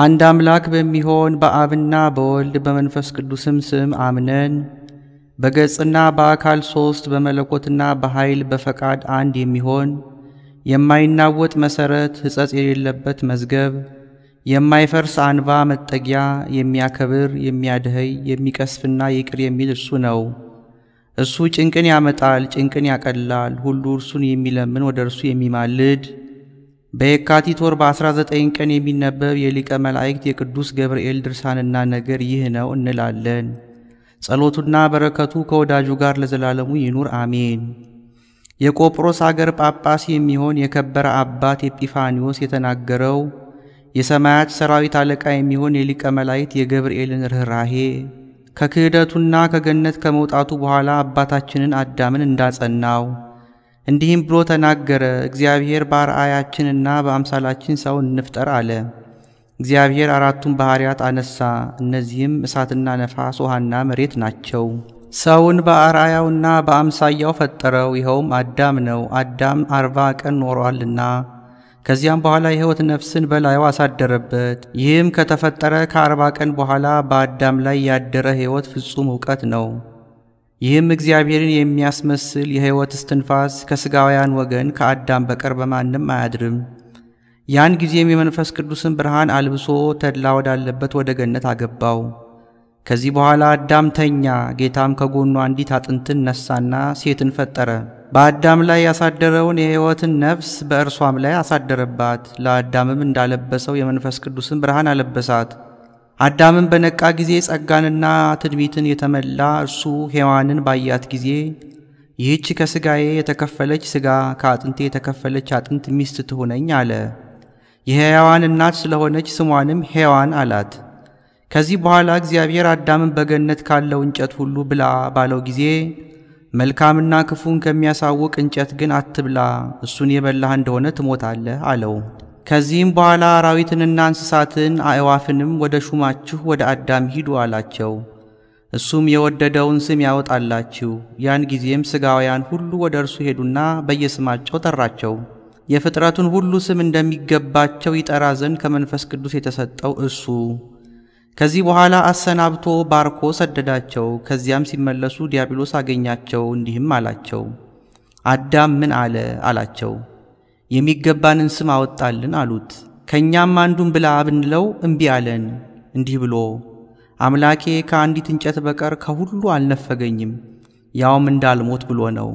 አንድ አምላክ በሚሆን በአብና በወልድ በመንፈስ ቅዱስም ስም አምነን በገጽና በአካል ሦስት በመለኮትና በኃይል በፈቃድ አንድ የሚሆን የማይናወጥ መሠረት ሕጸጽ የሌለበት መዝገብ የማይፈርስ አንባ መጠጊያ የሚያከብር የሚያድኸይ የሚቀስፍና ይቅር የሚል እርሱ ነው። እሱ ጭንቅን ያመጣል፣ ጭንቅን ያቀላል። ሁሉ እርሱን የሚለምን ወደ እርሱ የሚማልድ በየካቲት ወር በ19 ቀን የሚነበብ የሊቀ መላእክት የቅዱስ ገብርኤል ድርሳንና ነገር ይህ ነው እንላለን። ጸሎቱና በረከቱ ከወዳጁ ጋር ለዘላለሙ ይኑር አሜን። የቆጵሮስ አገር ጳጳስ የሚሆን የከበረ አባት ኤጲፋኒዎስ የተናገረው የሰማያት ሰራዊት አለቃ የሚሆን የሊቀ መላእክት የገብርኤልን ርኅራሄ ከክህደቱና ከገነት ከመውጣቱ በኋላ አባታችንን አዳምን እንዳጸናው እንዲህም ብሎ ተናገረ። እግዚአብሔር በአርአያችንና በአምሳላችን ሰውን እንፍጠር አለ። እግዚአብሔር አራቱን ባሕርያት አነሳ። እነዚህም እሳትና ነፋስ፣ ውሃና መሬት ናቸው። ሰውን በአርአያውና በአምሳያው ፈጠረው፣ ይኸውም አዳም ነው። አዳም አርባ ቀን ኖሯልና ከዚያም በኋላ የሕይወት ነፍስን በላዩ አሳደረበት። ይህም ከተፈጠረ ከአርባ ቀን በኋላ በአዳም ላይ ያደረ ሕይወት ፍጹም እውቀት ነው። ይህም እግዚአብሔርን የሚያስመስል የሕይወት እስትንፋስ ከሥጋውያን ወገን ከአዳም በቀር በማንም አያድርም። ያን ጊዜም የመንፈስ ቅዱስን ብርሃን አልብሶ ተድላ ወዳለበት ወደ ገነት አገባው። ከዚህ በኋላ አዳም ተኛ። ጌታም ከጎኑ አንዲት አጥንትን ነሳና ሴትን ፈጠረ። በአዳም ላይ ያሳደረውን የሕይወትን ነፍስ በእርሷም ላይ አሳደረባት። ለአዳምም እንዳለበሰው የመንፈስ ቅዱስን ብርሃን አለበሳት። አዳምን በነቃ ጊዜ ጸጋንና ትንቢትን የተመላ እርሱ ሔዋንን ባያት ጊዜ ይህች ከሥጋዬ የተከፈለች ሥጋ ከአጥንቴ የተከፈለች አጥንት ሚስት ትሁነኝ አለ። የሕያዋን እናት ስለሆነች ስሟንም ሔዋን አላት። ከዚህ በኋላ እግዚአብሔር አዳምን በገነት ካለው እንጨት ሁሉ ብላ ባለው ጊዜ መልካምና ክፉን ከሚያሳውቅ እንጨት ግን አትብላ፣ እሱን የበላህ እንደሆነ ትሞታለህ አለው። ከዚህም በኋላ አራዊትንና እንስሳትን አእዋፍንም ወደ ሹማችሁ ወደ አዳም ሂዱ አላቸው። እሱም የወደደውን ስም ያወጣላችሁ። ያን ጊዜም ሥጋውያን ሁሉ ወደ እርሱ ሄዱና በየስማቸው ጠራቸው። የፍጥረቱን ሁሉ ስም እንደሚገባቸው ይጠራ ዘንድ ከመንፈስ ቅዱስ የተሰጠው እሱ። ከዚህ በኋላ አሰናብቶ ባርኮ ሰደዳቸው። ከዚያም ሲመለሱ ዲያብሎስ አገኛቸው፣ እንዲህም አላቸው፦ አዳም ምን አለ? አላቸው የሚገባንን ስም አወጣልን አሉት። ከእኛም አንዱን ብላ ብንለው እምቢ አለን። እንዲህ ብሎ አምላኬ ከአንዲት እንጨት በቀር ከሁሉ አልነፈገኝም፣ ያውም እንዳልሞት ብሎ ነው።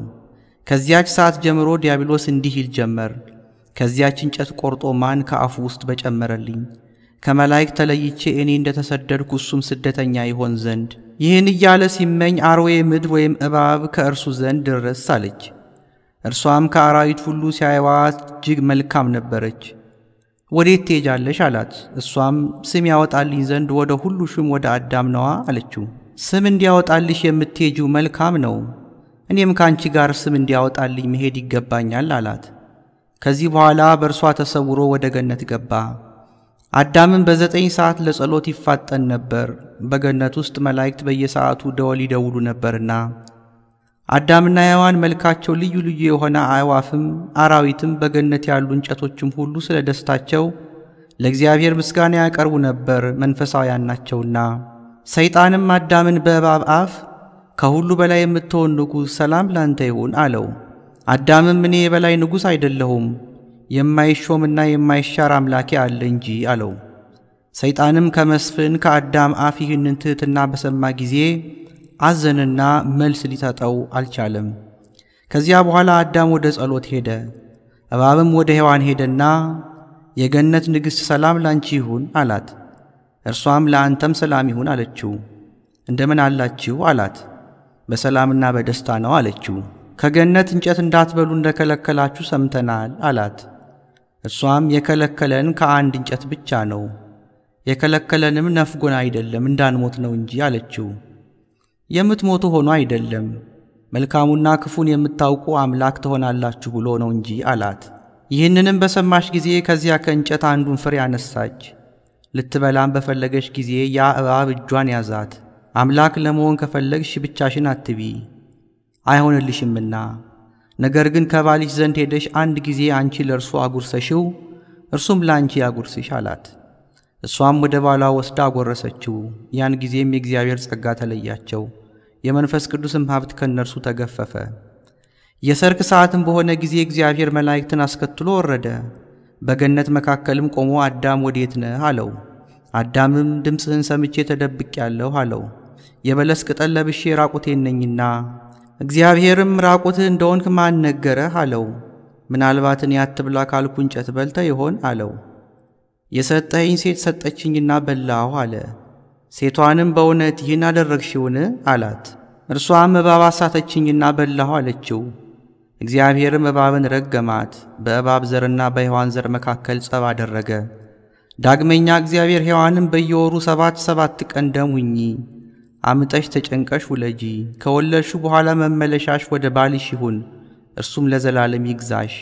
ከዚያች ሰዓት ጀምሮ ዲያብሎስ እንዲህ ይል ጀመር፣ ከዚያች እንጨት ቆርጦ ማን ከአፉ ውስጥ በጨመረልኝ ከመላይክ ተለይቼ እኔ እንደ ተሰደድኩ እሱም ስደተኛ ይሆን ዘንድ። ይህን እያለ ሲመኝ አርዌ ምድር ወይም እባብ ከእርሱ ዘንድ ድረስ አለች። እርሷም ከአራዊት ሁሉ ሲያየዋ እጅግ መልካም ነበረች። ወዴት ትሄጃለሽ አላት። እሷም ስም ያወጣልኝ ዘንድ ወደ ሁሉ ሹም ወደ አዳም ነዋ አለችው። ስም እንዲያወጣልሽ የምትሄጂው መልካም ነው፣ እኔም ከአንቺ ጋር ስም እንዲያወጣልኝ መሄድ ይገባኛል አላት። ከዚህ በኋላ በእርሷ ተሰውሮ ወደ ገነት ገባ። አዳምን በዘጠኝ ሰዓት ለጸሎት ይፋጠን ነበር፣ በገነት ውስጥ መላእክት በየሰዓቱ ደወል ይደውሉ ነበርና አዳምና ሔዋን መልካቸው ልዩ ልዩ የሆነ አዕዋፍም አራዊትም በገነት ያሉ እንጨቶችም ሁሉ ስለ ደስታቸው ለእግዚአብሔር ምስጋና ያቀርቡ ነበር፣ መንፈሳውያን ናቸውና። ሰይጣንም አዳምን በእባብ አፍ ከሁሉ በላይ የምትሆን ንጉሥ ሰላም ላንተ ይሁን አለው። አዳምም እኔ የበላይ ንጉሥ አይደለሁም፣ የማይሾምና የማይሻር አምላኬ አለ እንጂ አለው። ሰይጣንም ከመስፍን ከአዳም አፍ ይህንን ትሕትና በሰማ ጊዜ አዘንና መልስ ሊሰጠው አልቻለም። ከዚያ በኋላ አዳም ወደ ጸሎት ሄደ። እባብም ወደ ሔዋን ሄደና የገነት ንግሥት ሰላም ላንቺ ይሁን አላት። እርሷም ለአንተም ሰላም ይሁን አለችው። እንደምን አላችሁ አላት። በሰላምና በደስታ ነው አለችው። ከገነት እንጨት እንዳትበሉ እንደከለከላችሁ ሰምተናል አላት። እርሷም የከለከለን ከአንድ እንጨት ብቻ ነው፣ የከለከለንም ነፍጎን አይደለም እንዳንሞት ነው እንጂ አለችው። የምትሞቱ ሆኖ አይደለም መልካሙና ክፉን የምታውቁ አምላክ ትሆናላችሁ ብሎ ነው እንጂ አላት። ይህንንም በሰማች ጊዜ ከዚያ ከእንጨት አንዱን ፍሬ አነሳች። ልትበላም በፈለገች ጊዜ ያ እባብ እጇን ያዛት። አምላክ ለመሆን ከፈለግሽ ብቻሽን አትቢ አይሆንልሽምና፣ ነገር ግን ከባልሽ ዘንድ ሄደሽ አንድ ጊዜ አንቺ ለእርሱ አጉርሰሽው፣ እርሱም ለአንቺ ያጉርስሽ አላት። እሷም ወደ ባሏ ወስዳ አጎረሰችው። ያን ጊዜም የእግዚአብሔር ጸጋ ተለያቸው፣ የመንፈስ ቅዱስም ሀብት ከእነርሱ ተገፈፈ። የሰርክ ሰዓትም በሆነ ጊዜ እግዚአብሔር መላእክትን አስከትሎ ወረደ። በገነት መካከልም ቆሞ አዳም ወዴት ነህ አለው። አዳምም ድምፅህን ሰምቼ ተደብቄአለሁ አለው። የበለስ ቅጠል ለብሼ ራቁቴን ነኝና። እግዚአብሔርም ራቁትህ እንደሆንክ ማን ነገረህ አለው። ምናልባት እኔ አትብላ ካልኩ እንጨት በልተ ይሆን አለው። የሰጠኝ ሴት ሰጠችኝና በላሁ አለ። ሴቷንም በእውነት ይህን አደረግሽውን አላት። እርሷም እባብ አሳተችኝና በላሁ አለችው። እግዚአብሔርም እባብን ረገማት፣ በእባብ ዘርና በሔዋን ዘር መካከል ጸብ አደረገ። ዳግመኛ እግዚአብሔር ሔዋንም በየወሩ ሰባት ሰባት ቀን ደም ሁኚ፣ አምጠሽ ተጨንቀሽ ውለጂ፣ ከወለድሹ በኋላ መመለሻሽ ወደ ባልሽ ይሁን፣ እርሱም ለዘላለም ይግዛሽ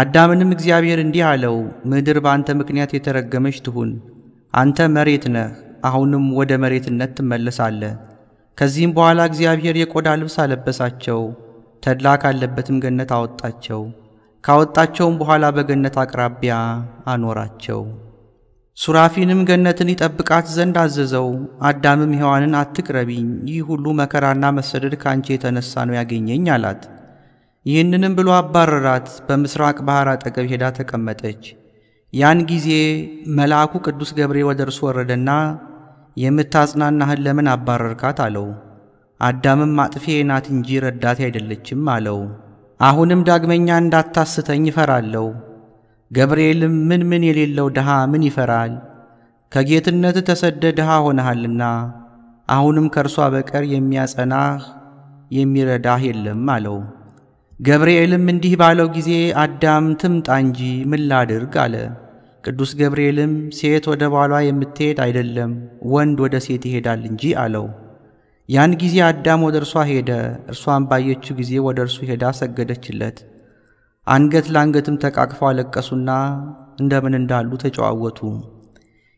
አዳምንም እግዚአብሔር እንዲህ አለው፣ ምድር በአንተ ምክንያት የተረገመች ትሁን። አንተ መሬት ነህ፣ አሁንም ወደ መሬትነት ትመለሳለህ። ከዚህም በኋላ እግዚአብሔር የቆዳ ልብስ አለበሳቸው፣ ተድላ ካለበትም ገነት አወጣቸው። ካወጣቸውም በኋላ በገነት አቅራቢያ አኖራቸው። ሱራፊንም ገነትን ይጠብቃት ዘንድ አዘዘው። አዳምም ሔዋንን አትቅረቢኝ፣ ይህ ሁሉ መከራና መሰደድ ከአንቺ የተነሳ ነው ያገኘኝ አላት። ይህንንም ብሎ አባረራት። በምስራቅ ባሕር አጠገብ ሄዳ ተቀመጠች። ያን ጊዜ መልአኩ ቅዱስ ገብርኤል ወደ እርሱ ወረደና የምታጽናናህን ለምን አባረርካት አለው። አዳምም አጥፌ ናት እንጂ ረዳቴ አይደለችም አለው። አሁንም ዳግመኛ እንዳታስተኝ ይፈራለሁ። ገብርኤልም ምን ምን የሌለው ድሃ ምን ይፈራል? ከጌትነት ተሰደ ድሃ ሆነሃልና አሁንም ከእርሷ በቀር የሚያጸናህ የሚረዳህ የለም አለው። ገብርኤልም እንዲህ ባለው ጊዜ አዳም ትምጣ እንጂ ምን ላድርግ አለ። ቅዱስ ገብርኤልም ሴት ወደ ባሏ የምትሄድ አይደለም፣ ወንድ ወደ ሴት ይሄዳል እንጂ አለው። ያን ጊዜ አዳም ወደ እርሷ ሄደ። እርሷን ባየችው ጊዜ ወደ እርሱ ሄዳ ሰገደችለት። አንገት ለአንገትም ተቃቅፈው አለቀሱና እንደምን እንዳሉ ተጨዋወቱ።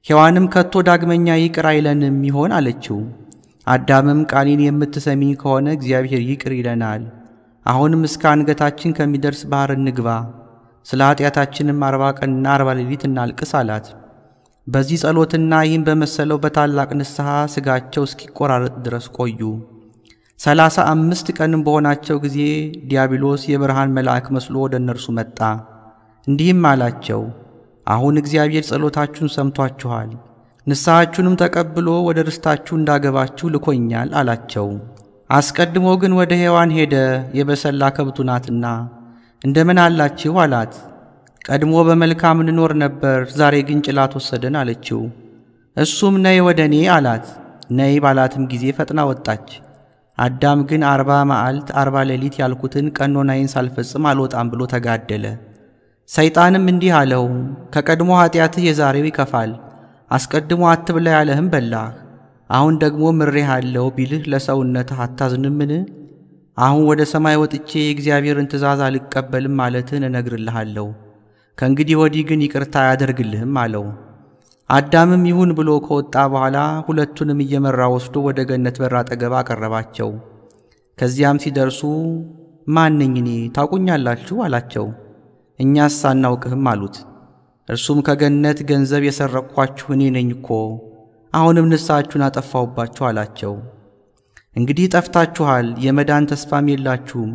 ሔዋንም ከቶ ዳግመኛ ይቅር አይለንም ይሆን አለችው። አዳምም ቃሊን የምትሰሚኝ ከሆነ እግዚአብሔር ይቅር ይለናል አሁንም እስከ አንገታችን ከሚደርስ ባሕር እንግባ፣ ስለ ኀጢአታችንም አርባ ቀንና አርባ ሌሊት እናልቅስ አላት። በዚህ ጸሎትና ይህም በመሰለው በታላቅ ንስሐ ሥጋቸው እስኪቆራረጥ ድረስ ቆዩ። ሰላሳ አምስት ቀንም በሆናቸው ጊዜ ዲያብሎስ የብርሃን መልአክ መስሎ ወደ እነርሱ መጣ። እንዲህም አላቸው፣ አሁን እግዚአብሔር ጸሎታችሁን ሰምቷችኋል፣ ንስሐችሁንም ተቀብሎ ወደ ርስታችሁ እንዳገባችሁ ልኮኛል አላቸው። አስቀድሞ ግን ወደ ሔዋን ሄደ፣ የበሰላ ከብቱ ናትና እንደምን አላችሁ አላት። ቀድሞ በመልካም እንኖር ነበር፣ ዛሬ ግን ጭላት ወሰደን አለችው። እሱም ነይ ወደ እኔ አላት። ነይ ባላትም ጊዜ ፈጥና ወጣች። አዳም ግን አርባ መዓልት አርባ ሌሊት ያልኩትን ቀኖናይን ሳልፈጽም አልወጣም ብሎ ተጋደለ። ሰይጣንም እንዲህ አለው፣ ከቀድሞ ኀጢአትህ የዛሬው ይከፋል፣ አስቀድሞ አትብላ ያለህም በላህ አሁን ደግሞ ምሬሃለሁ ቢልህ ለሰውነትህ አታዝንምን? አሁን ወደ ሰማይ ወጥቼ የእግዚአብሔርን ትእዛዝ አልቀበልም ማለትህን እነግርልሃለሁ። ከእንግዲህ ወዲህ ግን ይቅርታ አያደርግልህም አለው። አዳምም ይሁን ብሎ ከወጣ በኋላ ሁለቱንም እየመራ ወስዶ ወደ ገነት በር አጠገብ አቀረባቸው። ከዚያም ሲደርሱ ማንኝ ኔ እኔ ታውቁኛላችሁ? አላቸው። እኛስ አናውቅህም አሉት። እርሱም ከገነት ገንዘብ የሰረቅኳችሁ እኔ ነኝ እኮ አሁንም ንስሐችሁን አጠፋውባችሁ አላቸው። እንግዲህ ጠፍታችኋል፣ የመዳን ተስፋም የላችሁም፣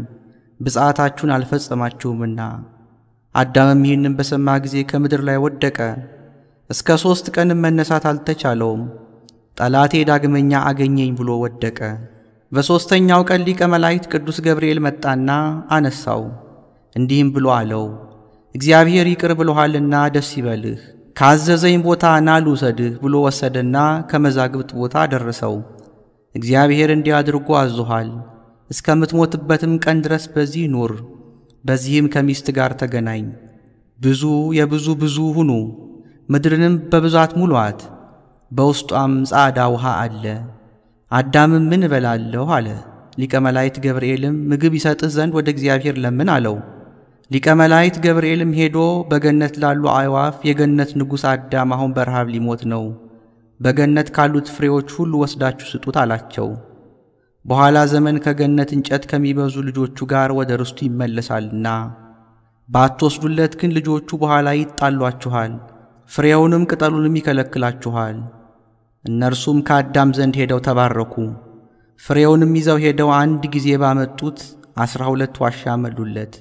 ብፅዓታችሁን አልፈጸማችሁምና። አዳምም ይህንም በሰማ ጊዜ ከምድር ላይ ወደቀ። እስከ ሦስት ቀንም መነሳት አልተቻለውም። ጠላቴ ዳግመኛ አገኘኝ ብሎ ወደቀ። በሦስተኛው ቀን ሊቀ መላእክት ቅዱስ ገብርኤል መጣና አነሳው፣ እንዲህም ብሎ አለው፦ እግዚአብሔር ይቅር ብሎሃልና ደስ ይበልህ ካዘዘኝ ቦታ ና ልውሰድህ ብሎ ወሰደና ከመዛግብት ቦታ ደረሰው። እግዚአብሔር እንዲህ አድርጎ አዞሃል፣ እስከምትሞትበትም ቀን ድረስ በዚህ ኑር፣ በዚህም ከሚስት ጋር ተገናኝ፣ ብዙ የብዙ ብዙ ሁኑ፣ ምድርንም በብዛት ሙሏት፣ በውስጧም ጻዳ ውሃ አለ። አዳምም ምን እበላለሁ አለ። ሊቀ መላእክት ገብርኤልም ምግብ ይሰጥህ ዘንድ ወደ እግዚአብሔር ለምን አለው። ሊቀ መላእክት ገብርኤልም ሄዶ በገነት ላሉ አዕዋፍ የገነት ንጉሥ አዳም አሁን በረሃብ ሊሞት ነው፣ በገነት ካሉት ፍሬዎች ሁሉ ወስዳችሁ ስጡት አላቸው። በኋላ ዘመን ከገነት እንጨት ከሚበዙ ልጆቹ ጋር ወደ ርስቱ ይመለሳልና ባትወስዱለት ግን ልጆቹ በኋላ ይጣሏችኋል፣ ፍሬውንም ቅጠሉንም ይከለክላችኋል። እነርሱም ከአዳም ዘንድ ሄደው ተባረኩ። ፍሬውንም ይዘው ሄደው አንድ ጊዜ ባመጡት ዐሥራ ሁለት ዋሻ መሉለት።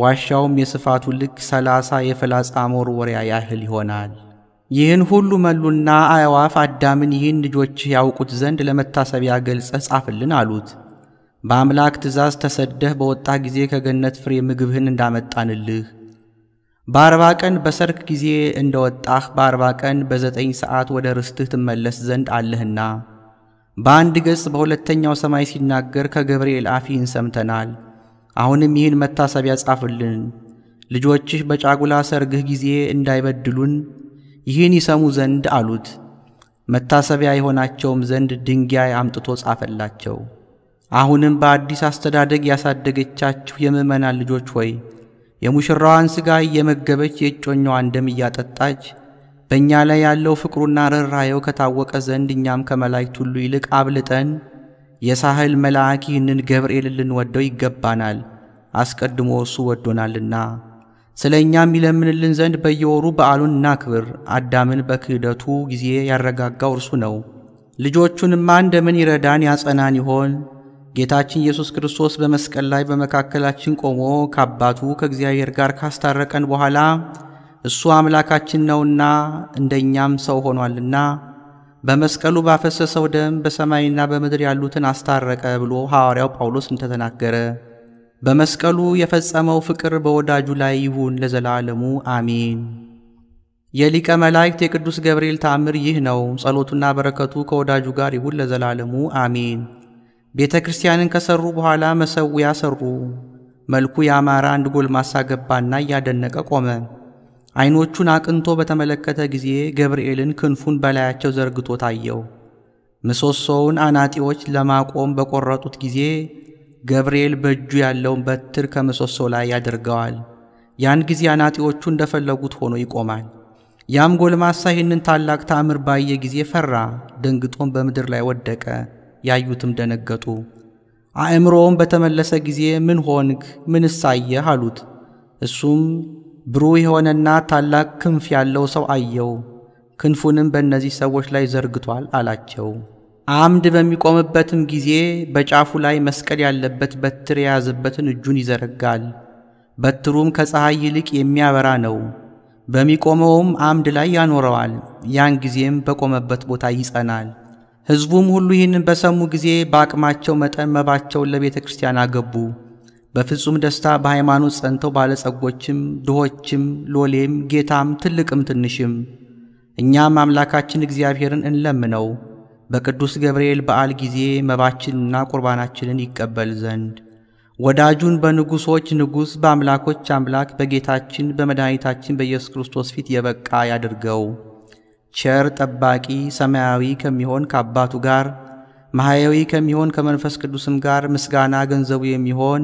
ዋሻውም የስፋቱ ልክ ሰላሳ የፍላጻ መወርወሪያ ያህል ይሆናል። ይህን ሁሉ መሉና አዕዋፍ አዳምን ይህን ልጆች ያውቁት ዘንድ ለመታሰቢያ ገልጸህ ጻፍልን አሉት። በአምላክ ትእዛዝ ተሰደህ በወጣ ጊዜ ከገነት ፍሬ ምግብህን እንዳመጣንልህ በአርባ ቀን በሰርክ ጊዜ እንደ ወጣህ በአርባ ቀን በዘጠኝ ሰዓት ወደ ርስትህ ትመለስ ዘንድ አለህና በአንድ ገጽ በሁለተኛው ሰማይ ሲናገር ከገብርኤል አፍ ይህን ሰምተናል። አሁንም ይህን መታሰቢያ ጻፍልን፣ ልጆችህ በጫጉላ ሰርግህ ጊዜ እንዳይበድሉን ይህን ይሰሙ ዘንድ አሉት። መታሰቢያ የሆናቸውም ዘንድ ድንጋይ አምጥቶ ጻፈላቸው። አሁንም በአዲስ አስተዳደግ ያሳደገቻችሁ የምዕመናን ልጆች ሆይ የሙሽራዋን ሥጋ እየመገበች የእጮኛዋን ደም እያጠጣች በእኛ ላይ ያለው ፍቅሩና ርኅራኄው ከታወቀ ዘንድ እኛም ከመላእክት ሁሉ ይልቅ አብልጠን የሳህል መልአክ ይህንን ገብርኤል ልንወደው ይገባናል፣ አስቀድሞ እሱ ወዶናልና። ስለ እኛም ይለምንልን ዘንድ በየወሩ በዓሉን እናክብር። አዳምን በክህደቱ ጊዜ ያረጋጋው እርሱ ነው። ልጆቹንማ እንደምን ይረዳን ያጸናን ይሆን? ጌታችን ኢየሱስ ክርስቶስ በመስቀል ላይ በመካከላችን ቆሞ ከአባቱ ከእግዚአብሔር ጋር ካስታረቀን በኋላ እሱ አምላካችን ነውና እንደኛም ሰው ሆኗልና በመስቀሉ ባፈሰሰው ደም በሰማይና በምድር ያሉትን አስታረቀ ብሎ ሐዋርያው ጳውሎስ እንደተናገረ በመስቀሉ የፈጸመው ፍቅር በወዳጁ ላይ ይሁን ለዘላለሙ አሜን። የሊቀ መላእክት የቅዱስ ገብርኤል ተአምር ይህ ነው። ጸሎቱና በረከቱ ከወዳጁ ጋር ይሁን ለዘላለሙ አሜን። ቤተ ክርስቲያንን ከሠሩ በኋላ መሠዊያ ሠሩ። መልኩ ያማረ አንድ ጎልማሳ ገባና እያደነቀ ቆመ። ዐይኖቹን አቅንቶ በተመለከተ ጊዜ ገብርኤልን ክንፉን በላያቸው ዘርግቶ ታየው። ምሰሶውን አናጢዎች ለማቆም በቈረጡት ጊዜ ገብርኤል በእጁ ያለውን በትር ከምሰሶ ላይ ያደርገዋል። ያን ጊዜ አናጢዎቹ እንደፈለጉት ሆኖ ይቆማል። ያም ጎልማሳ ይህንን ታላቅ ተአምር ባየ ጊዜ ፈራ፣ ደንግጦም በምድር ላይ ወደቀ። ያዩትም ደነገጡ። አእምሮውም በተመለሰ ጊዜ ምን ሆንክ? ምንሳየህ? አሉት። እሱም ብሩህ የሆነና ታላቅ ክንፍ ያለው ሰው አየው። ክንፉንም በእነዚህ ሰዎች ላይ ዘርግቷል አላቸው። አምድ በሚቆምበትም ጊዜ በጫፉ ላይ መስቀል ያለበት በትር የያዘበትን እጁን ይዘረጋል። በትሩም ከፀሐይ ይልቅ የሚያበራ ነው። በሚቆመውም አምድ ላይ ያኖረዋል። ያን ጊዜም በቆመበት ቦታ ይጸናል። ሕዝቡም ሁሉ ይህንን በሰሙ ጊዜ በአቅማቸው መጠን መባቸውን ለቤተ ክርስቲያን አገቡ። በፍጹም ደስታ በሃይማኖት ጸንተው ባለጸጎችም፣ ድሆችም፣ ሎሌም፣ ጌታም፣ ትልቅም ትንሽም እኛም አምላካችን እግዚአብሔርን እንለምነው በቅዱስ ገብርኤል በዓል ጊዜ መባችንና ቁርባናችንን ይቀበል ዘንድ ወዳጁን በንጉሶች ንጉሥ በአምላኮች አምላክ በጌታችን በመድኃኒታችን በኢየሱስ ክርስቶስ ፊት የበቃ ያድርገው። ቸር ጠባቂ ሰማያዊ ከሚሆን ከአባቱ ጋር ማህያዊ ከሚሆን ከመንፈስ ቅዱስም ጋር ምስጋና ገንዘቡ የሚሆን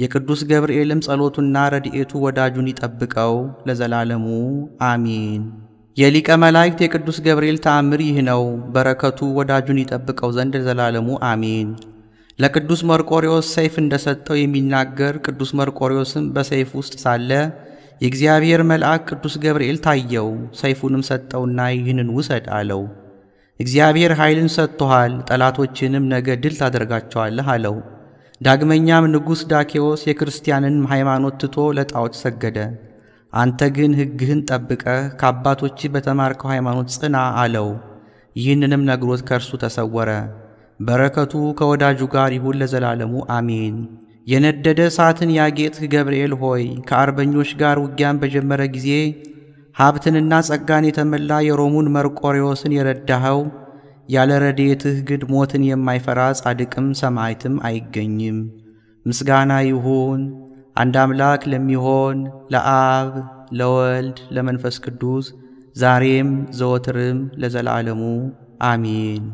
የቅዱስ ገብርኤልም ጸሎቱና ረድኤቱ ወዳጁን ይጠብቀው ለዘላለሙ አሚን። የሊቀ መላእክት የቅዱስ ገብርኤል ተአምር ይህ ነው። በረከቱ ወዳጁን ይጠብቀው ዘንድ ለዘላለሙ አሚን። ለቅዱስ መርቆሪዎስ ሰይፍ እንደሰጠው የሚናገር ቅዱስ መርቆሪዎስም በሰይፍ ውስጥ ሳለ የእግዚአብሔር መልአክ ቅዱስ ገብርኤል ታየው። ሰይፉንም ሰጠውና ይህንን ውሰድ አለው። እግዚአብሔር ኃይልን ሰጥቶሃል፣ ጠላቶችንም ነገ ድል ታደርጋቸዋለህ አለው። ዳግመኛም ንጉሥ ዳኬዎስ የክርስቲያንን ሃይማኖት ትቶ ለጣዖት ሰገደ። አንተ ግን ሕግህን ጠብቀህ ከአባቶች በተማርከው ሃይማኖት ጽና አለው። ይህንንም ነግሮት ከእርሱ ተሰወረ። በረከቱ ከወዳጁ ጋር ይሁን ለዘላለሙ አሜን። የነደደ እሳትን ያጌጥህ ገብርኤል ሆይ ከአርበኞች ጋር ውጊያን በጀመረ ጊዜ ሀብትንና ጸጋን የተመላ የሮሙን መርቆሬዎስን የረዳኸው ያለ ረድኤትህ ግድ ሞትን የማይፈራ ጻድቅም ሰማዕትም አይገኝም። ምስጋና ይሁን አንድ አምላክ ለሚሆን ለአብ ለወልድ ለመንፈስ ቅዱስ ዛሬም ዘወትርም ለዘላለሙ አሚን።